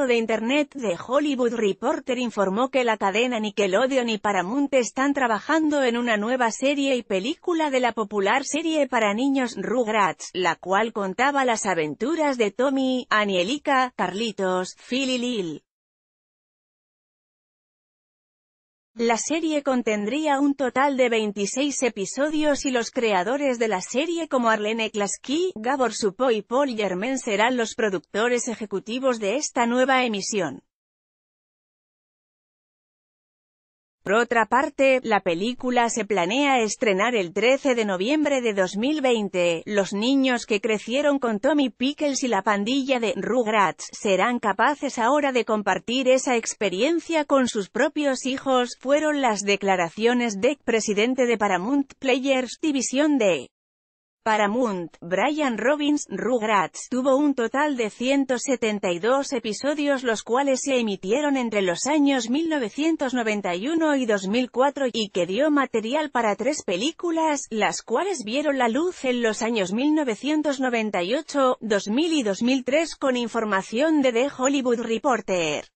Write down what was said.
de Internet de Hollywood Reporter informó que la cadena Nickelodeon y Paramount están trabajando en una nueva serie y película de la popular serie para niños Rugrats, la cual contaba las aventuras de Tommy, Anielica, Carlitos, Phil y Lil. La serie contendría un total de 26 episodios y los creadores de la serie como Arlene Klasky, Gabor Supo y Paul Germain serán los productores ejecutivos de esta nueva emisión. Por otra parte, la película se planea estrenar el 13 de noviembre de 2020. Los niños que crecieron con Tommy Pickles y la pandilla de Rugrats serán capaces ahora de compartir esa experiencia con sus propios hijos, fueron las declaraciones de presidente de Paramount Players División de Paramount, Brian Robbins, Rugrats, tuvo un total de 172 episodios los cuales se emitieron entre los años 1991 y 2004 y que dio material para tres películas, las cuales vieron la luz en los años 1998, 2000 y 2003 con información de The Hollywood Reporter.